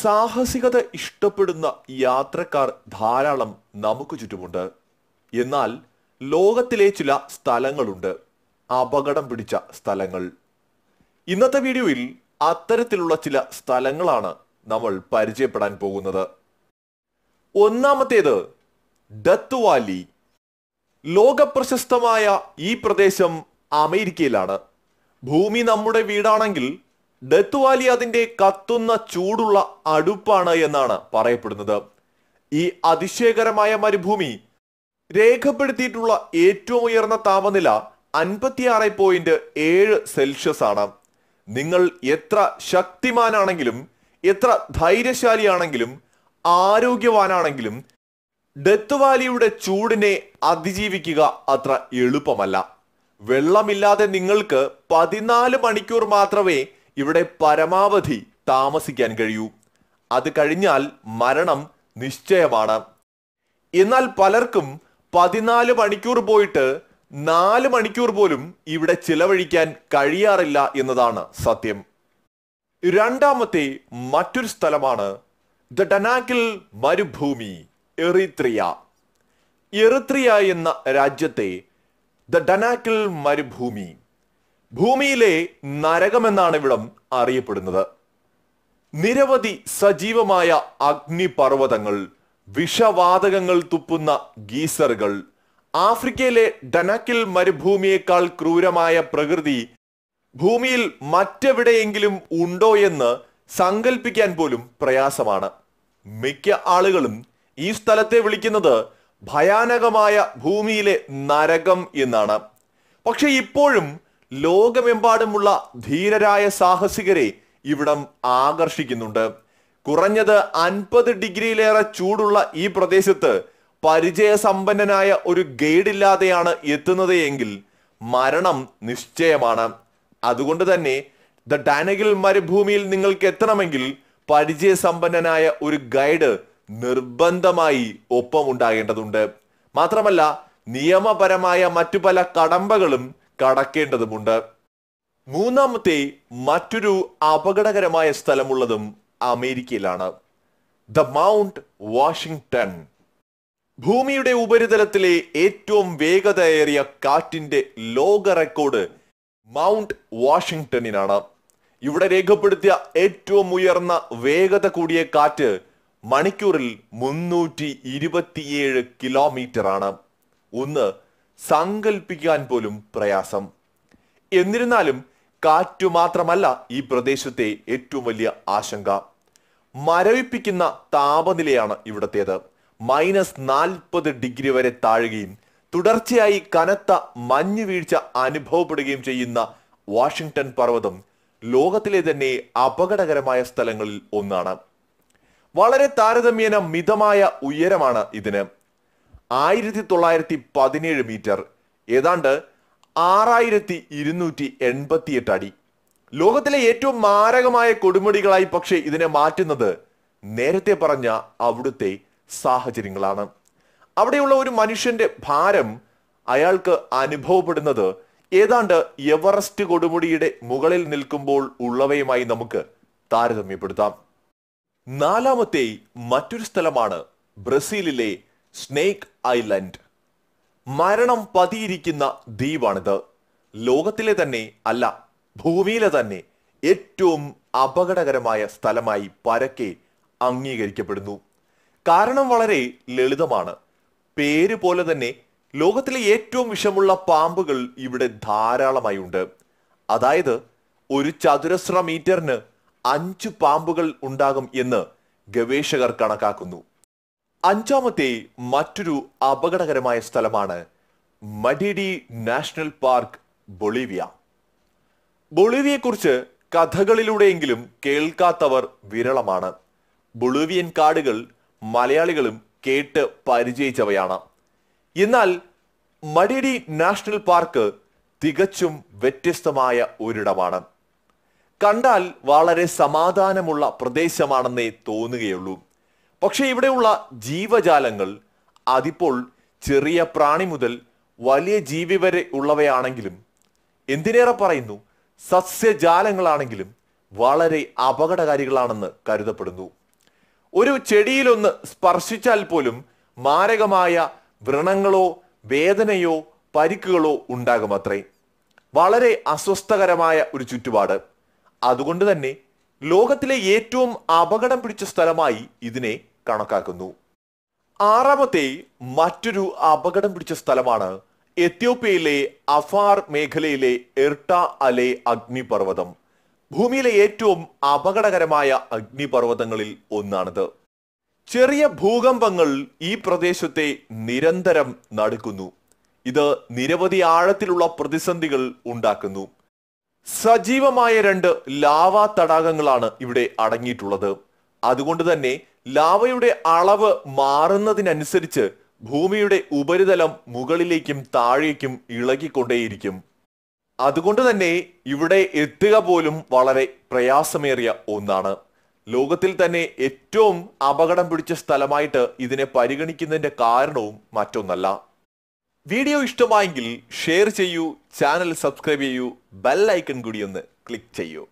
സാഹസികത ഇഷ്ടപ്പെടുന്ന യാത്രക്കാർ ധാരാളം നമുക്ക് ചുറ്റുമുണ്ട് എന്നാൽ ലോകത്തിലെ ചില സ്ഥലങ്ങളുണ്ട് അപകടം പിടിച്ച സ്ഥലങ്ങൾ ഇന്നത്തെ വീഡിയോയിൽ അത്തരത്തിലുള്ള ചില സ്ഥലങ്ങളാണ് നമ്മൾ പരിചയപ്പെടാൻ പോകുന്നത് ഒന്നാമത്തേത് ഡത്ത് വാലി ലോകപ്രശസ്തമായ ഈ പ്രദേശം അമേരിക്കയിലാണ് ഭൂമി നമ്മുടെ വീടാണെങ്കിൽ ഡെത്ത് വാലി അതിന്റെ കത്തുന്ന ചൂടുള്ള അടുപ്പാണ് എന്നാണ് പറയപ്പെടുന്നത് ഈ അതിശയകരമായ മരുഭൂമി രേഖപ്പെടുത്തിയിട്ടുള്ള ഏറ്റവും ഉയർന്ന താപനില അൻപത്തിയാറ് പോയിന്റ് ഏഴ് സെൽഷ്യസ് ആണ് നിങ്ങൾ എത്ര ശക്തിമാനാണെങ്കിലും എത്ര ധൈര്യശാലിയാണെങ്കിലും ആരോഗ്യവാനാണെങ്കിലും ഡെത്ത് വാലിയുടെ ചൂടിനെ അതിജീവിക്കുക അത്ര എളുപ്പമല്ല വെള്ളമില്ലാതെ നിങ്ങൾക്ക് പതിനാല് മണിക്കൂർ മാത്രമേ ഇവിടെ പരമാവധി താമസിക്കാൻ കഴിയൂ അത് കഴിഞ്ഞാൽ മരണം നിശ്ചയമാണ് എന്നാൽ പലർക്കും പതിനാല് മണിക്കൂർ പോയിട്ട് നാല് മണിക്കൂർ പോലും ഇവിടെ ചിലവഴിക്കാൻ കഴിയാറില്ല എന്നതാണ് സത്യം രണ്ടാമത്തെ മറ്റൊരു സ്ഥലമാണ് ദ ഡനാക്കിൽ മരുഭൂമി എറിത്രിയ എറിത്രിയ എന്ന രാജ്യത്തെ ദ ഡനാക്കിൽ മരുഭൂമി ഭൂമിയിലെ നരകമെന്നാണ് ഇവിടം അറിയപ്പെടുന്നത് നിരവധി സജീവമായ അഗ്നിപർവ്വതങ്ങൾ വിഷവാതകങ്ങൾ തുപ്പുന്ന ഗീസറുകൾ ആഫ്രിക്കയിലെ ഡനക്കിൽ മരുഭൂമിയേക്കാൾ ക്രൂരമായ പ്രകൃതി ഭൂമിയിൽ മറ്റെവിടെയെങ്കിലും ഉണ്ടോ എന്ന് സങ്കല്പിക്കാൻ പോലും പ്രയാസമാണ് മിക്ക ആളുകളും ഈ സ്ഥലത്തെ വിളിക്കുന്നത് ഭയാനകമായ ഭൂമിയിലെ നരകം എന്നാണ് പക്ഷെ ഇപ്പോഴും ലോകമെമ്പാടുമുള്ള ധീരരായ സാഹസികരെ ഇവിടം ആകർഷിക്കുന്നുണ്ട് കുറഞ്ഞത് അൻപത് ഡിഗ്രിയിലേറെ ചൂടുള്ള ഈ പ്രദേശത്ത് പരിചയസമ്പന്നനായ ഒരു ഗൈഡില്ലാതെയാണ് എത്തുന്നത് എങ്കിൽ മരണം നിശ്ചയമാണ് അതുകൊണ്ട് തന്നെ ദ ഡാനഗിൽ മരുഭൂമിയിൽ നിങ്ങൾക്ക് എത്തണമെങ്കിൽ പരിചയസമ്പന്നനായ ഒരു ഗൈഡ് നിർബന്ധമായി ഒപ്പം ഉണ്ടാകേണ്ടതുണ്ട് മാത്രമല്ല നിയമപരമായ മറ്റു പല കടമ്പകളും കടക്കേണ്ടതുമുണ്ട് മൂന്നാമത്തെ മറ്റൊരു അപകടകരമായ സ്ഥലമുള്ളതും അമേരിക്കയിലാണ് ദ മൗണ്ട് വാഷിംഗ്ടൺ ഭൂമിയുടെ ഉപരിതലത്തിലെ ഏറ്റവും വേഗതയേറിയ കാറ്റിന്റെ ലോക റെക്കോർഡ് മൗണ്ട് വാഷിംഗ്ടണിനാണ് ഇവിടെ രേഖപ്പെടുത്തിയ ഏറ്റവും ഉയർന്ന വേഗത കൂടിയ കാറ്റ് മണിക്കൂറിൽ മുന്നൂറ്റി ഇരുപത്തിയേഴ് കിലോമീറ്റർ ആണ് ഒന്ന് സങ്കൽപ്പിക്കാൻ പോലും പ്രയാസം എന്നിരുന്നാലും കാറ്റു മാത്രമല്ല ഈ പ്രദേശത്തെ ഏറ്റവും വലിയ ആശങ്ക മരവിപ്പിക്കുന്ന താപനിലയാണ് ഇവിടത്തേത് മൈനസ് നാൽപ്പത് ഡിഗ്രി വരെ താഴുകയും തുടർച്ചയായി കനത്ത മഞ്ഞ് വീഴ്ച അനുഭവപ്പെടുകയും ചെയ്യുന്ന വാഷിംഗ്ടൺ പർവ്വതം ലോകത്തിലെ തന്നെ അപകടകരമായ സ്ഥലങ്ങളിൽ ഒന്നാണ് വളരെ താരതമ്യേന മിതമായ ഉയരമാണ് ഇതിന് ആയിരത്തി തൊള്ളായിരത്തി പതിനേഴ് മീറ്റർ ഏതാണ്ട് ആറായിരത്തി ഇരുന്നൂറ്റി എൺപത്തിയെട്ട് അടി ലോകത്തിലെ ഏറ്റവും മാരകമായ കൊടുമുടികളായി പക്ഷേ ഇതിനെ മാറ്റുന്നത് നേരത്തെ പറഞ്ഞ അവിടുത്തെ സാഹചര്യങ്ങളാണ് അവിടെയുള്ള ഒരു മനുഷ്യന്റെ ഭാരം അയാൾക്ക് അനുഭവപ്പെടുന്നത് ഏതാണ്ട് എവറസ്റ്റ് കൊടുമുടിയുടെ മുകളിൽ നിൽക്കുമ്പോൾ ഉള്ളവയുമായി നമുക്ക് താരതമ്യപ്പെടുത്താം നാലാമത്തെ മറ്റൊരു സ്ഥലമാണ് ബ്രസീലിലെ സ്നേക്ക് ഐലൻഡ് മരണം പതിയിരിക്കുന്ന ദ്വീപാണിത് ലോകത്തിലെ തന്നെ അല്ല ഭൂമിയിലെ തന്നെ ഏറ്റവും അപകടകരമായ സ്ഥലമായി പരക്കെ അംഗീകരിക്കപ്പെടുന്നു കാരണം വളരെ ലളിതമാണ് പേര് പോലെ തന്നെ ലോകത്തിലെ ഏറ്റവും വിഷമുള്ള പാമ്പുകൾ ഇവിടെ ധാരാളമായി ഉണ്ട് അതായത് ഒരു ചതുരശ്ര മീറ്ററിന് അഞ്ച് പാമ്പുകൾ ഉണ്ടാകും എന്ന് ഗവേഷകർ കണക്കാക്കുന്നു അഞ്ചാമത്തെ മറ്റൊരു അപകടകരമായ സ്ഥലമാണ് മഡിഡി നാഷണൽ പാർക്ക് ബൊളീവിയ ബൊളീവിയെക്കുറിച്ച് കഥകളിലൂടെയെങ്കിലും കേൾക്കാത്തവർ വിരളമാണ് ബൊളീവിയൻ കാടുകൾ മലയാളികളും കേട്ട് പരിചയിച്ചവയാണ് എന്നാൽ മഡിഡി നാഷണൽ പാർക്ക് തികച്ചും വ്യത്യസ്തമായ ഒരിടമാണ് കണ്ടാൽ വളരെ സമാധാനമുള്ള പ്രദേശമാണെന്നേ തോന്നുകയുള്ളൂ പക്ഷേ ഇവിടെയുള്ള ജീവജാലങ്ങൾ അതിപ്പോൾ ചെറിയ പ്രാണി മുതൽ വലിയ ജീവി വരെ ഉള്ളവയാണെങ്കിലും എന്തിനേറെ പറയുന്നു സസ്യജാലങ്ങളാണെങ്കിലും വളരെ അപകടകാരികളാണെന്ന് കരുതപ്പെടുന്നു ഒരു ചെടിയിലൊന്ന് സ്പർശിച്ചാൽ പോലും മാരകമായ വ്രണങ്ങളോ വേദനയോ പരിക്കുകളോ അത്രേ വളരെ അസ്വസ്ഥകരമായ ഒരു ചുറ്റുപാട് അതുകൊണ്ട് തന്നെ ലോകത്തിലെ ഏറ്റവും അപകടം പിടിച്ച സ്ഥലമായി ഇതിനെ കണക്കാക്കുന്നു ആറാമത്തെ മറ്റൊരു അപകടം പിടിച്ച സ്ഥലമാണ് എത്യോപ്യയിലെ അഫാർ മേഖലയിലെ എർട്ട അലെ അഗ്നിപർവ്വതം ഭൂമിയിലെ ഏറ്റവും അപകടകരമായ അഗ്നിപർവ്വതങ്ങളിൽ ഒന്നാണിത് ചെറിയ ഭൂകമ്പങ്ങൾ ഈ പ്രദേശത്തെ നിരന്തരം നടക്കുന്നു ഇത് നിരവധി ആഴത്തിലുള്ള പ്രതിസന്ധികൾ ഉണ്ടാക്കുന്നു സജീവമായ രണ്ട് ലാവാ തടാകങ്ങളാണ് ഇവിടെ അടങ്ങിയിട്ടുള്ളത് അതുകൊണ്ട് തന്നെ ലാവയുടെ അളവ് മാറുന്നതിനനുസരിച്ച് ഭൂമിയുടെ ഉപരിതലം മുകളിലേക്കും താഴേക്കും ഇളകിക്കൊണ്ടേയിരിക്കും അതുകൊണ്ട് തന്നെ ഇവിടെ എത്തുക പോലും വളരെ പ്രയാസമേറിയ ഒന്നാണ് ലോകത്തിൽ തന്നെ ഏറ്റവും അപകടം പിടിച്ച സ്ഥലമായിട്ട് ഇതിനെ പരിഗണിക്കുന്നതിന്റെ കാരണവും മറ്റൊന്നല്ല വീഡിയോ ഇഷ്ടമായെങ്കിൽ ഷെയർ ചെയ്യൂ ചാനൽ സബ്സ്ക്രൈബ് ചെയ്യൂ ബെൽ ഐക്കൺ കൂടി ഒന്ന് ക്ലിക്ക് ചെയ്യൂ